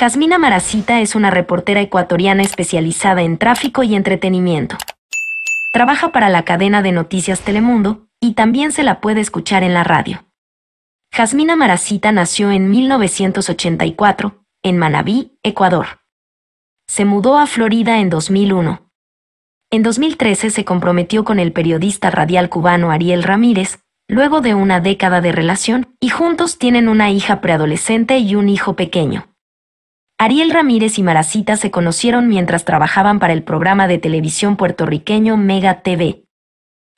Jasmina Maracita es una reportera ecuatoriana especializada en tráfico y entretenimiento. Trabaja para la cadena de noticias Telemundo y también se la puede escuchar en la radio. Jasmina Maracita nació en 1984, en Manabí, Ecuador. Se mudó a Florida en 2001. En 2013 se comprometió con el periodista radial cubano Ariel Ramírez, luego de una década de relación, y juntos tienen una hija preadolescente y un hijo pequeño. Ariel Ramírez y Maracita se conocieron mientras trabajaban para el programa de televisión puertorriqueño Mega TV.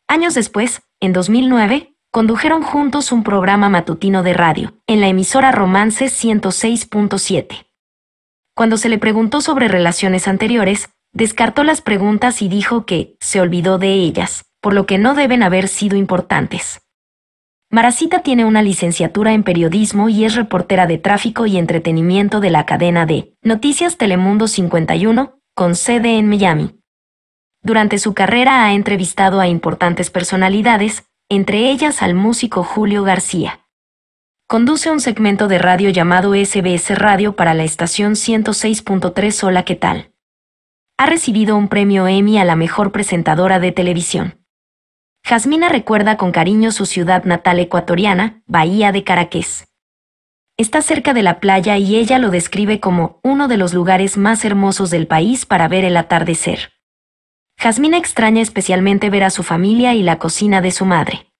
Años después, en 2009, condujeron juntos un programa matutino de radio, en la emisora Romance 106.7. Cuando se le preguntó sobre relaciones anteriores, descartó las preguntas y dijo que se olvidó de ellas, por lo que no deben haber sido importantes. Maracita tiene una licenciatura en periodismo y es reportera de tráfico y entretenimiento de la cadena de Noticias Telemundo 51, con sede en Miami. Durante su carrera ha entrevistado a importantes personalidades, entre ellas al músico Julio García. Conduce un segmento de radio llamado SBS Radio para la estación 106.3 Hola, ¿qué tal? Ha recibido un premio Emmy a la mejor presentadora de televisión. Jasmina recuerda con cariño su ciudad natal ecuatoriana, Bahía de Caraqués. Está cerca de la playa y ella lo describe como uno de los lugares más hermosos del país para ver el atardecer. Jasmina extraña especialmente ver a su familia y la cocina de su madre.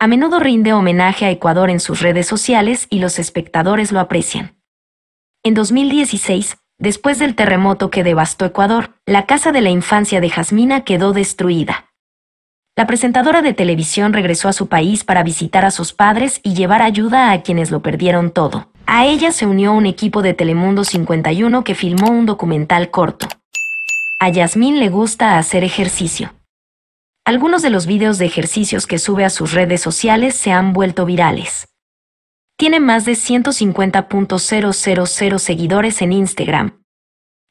A menudo rinde homenaje a Ecuador en sus redes sociales y los espectadores lo aprecian. En 2016, después del terremoto que devastó Ecuador, la casa de la infancia de Jasmina quedó destruida. La presentadora de televisión regresó a su país para visitar a sus padres y llevar ayuda a quienes lo perdieron todo. A ella se unió un equipo de Telemundo 51 que filmó un documental corto. A Yasmín le gusta hacer ejercicio. Algunos de los videos de ejercicios que sube a sus redes sociales se han vuelto virales. Tiene más de 150.000 seguidores en Instagram.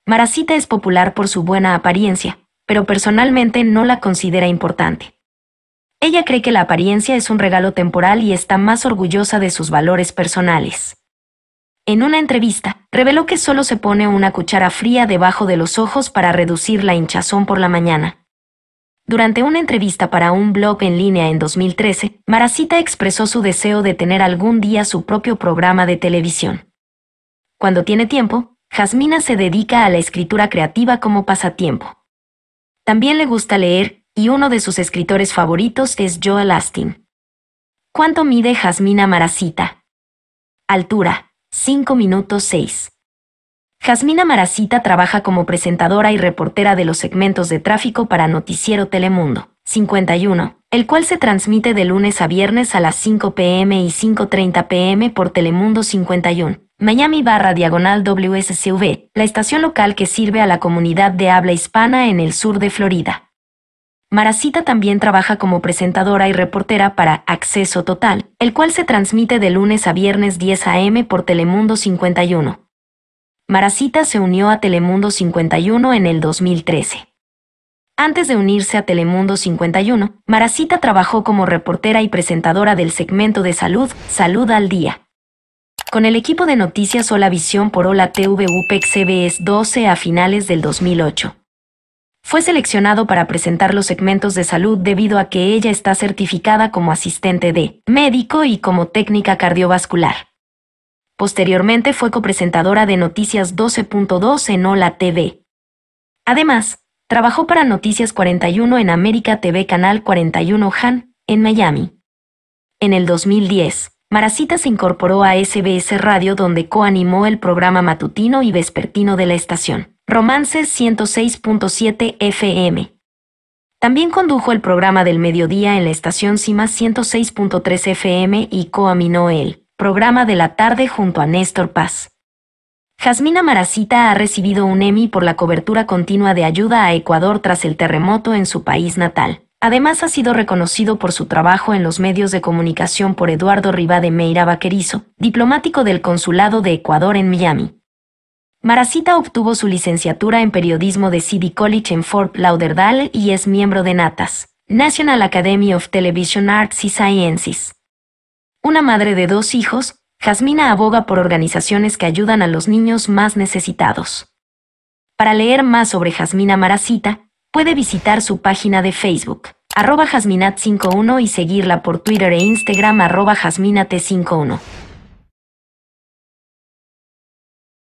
Maracita es popular por su buena apariencia, pero personalmente no la considera importante. Ella cree que la apariencia es un regalo temporal y está más orgullosa de sus valores personales. En una entrevista, reveló que solo se pone una cuchara fría debajo de los ojos para reducir la hinchazón por la mañana. Durante una entrevista para un blog en línea en 2013, Maracita expresó su deseo de tener algún día su propio programa de televisión. Cuando tiene tiempo, Jasmina se dedica a la escritura creativa como pasatiempo. También le gusta leer y uno de sus escritores favoritos es Joel Astin. ¿Cuánto mide Jasmina Maracita? Altura, 5 minutos 6. Jasmina Maracita trabaja como presentadora y reportera de los segmentos de tráfico para Noticiero Telemundo 51, el cual se transmite de lunes a viernes a las 5 pm y 5.30 pm por Telemundo 51, Miami barra diagonal WSCV, la estación local que sirve a la comunidad de habla hispana en el sur de Florida. Maracita también trabaja como presentadora y reportera para Acceso Total, el cual se transmite de lunes a viernes 10 a.m. por Telemundo 51. Maracita se unió a Telemundo 51 en el 2013. Antes de unirse a Telemundo 51, Maracita trabajó como reportera y presentadora del segmento de salud, Salud al Día. Con el equipo de noticias Hola Visión por Hola TV CBS 12 a finales del 2008 fue seleccionado para presentar los segmentos de salud debido a que ella está certificada como asistente de médico y como técnica cardiovascular. Posteriormente fue copresentadora de Noticias 12.2 en Ola TV. Además, trabajó para Noticias 41 en América TV Canal 41 Han, en Miami. En el 2010, Maracita se incorporó a SBS Radio donde coanimó el programa matutino y vespertino de la estación. Romances 106.7 FM. También condujo el programa del mediodía en la estación CIMA 106.3 FM y coaminó el programa de la tarde junto a Néstor Paz. Jasmina Maracita ha recibido un Emmy por la cobertura continua de ayuda a Ecuador tras el terremoto en su país natal. Además ha sido reconocido por su trabajo en los medios de comunicación por Eduardo Rivademeira Vaquerizo, diplomático del Consulado de Ecuador en Miami. Maracita obtuvo su licenciatura en periodismo de City College en Fort Lauderdale y es miembro de NATAS, National Academy of Television Arts and Sciences. Una madre de dos hijos, Jasmina aboga por organizaciones que ayudan a los niños más necesitados. Para leer más sobre Jasmina Maracita, puede visitar su página de Facebook, arroba jasminat51 y seguirla por Twitter e Instagram arroba jasminat51.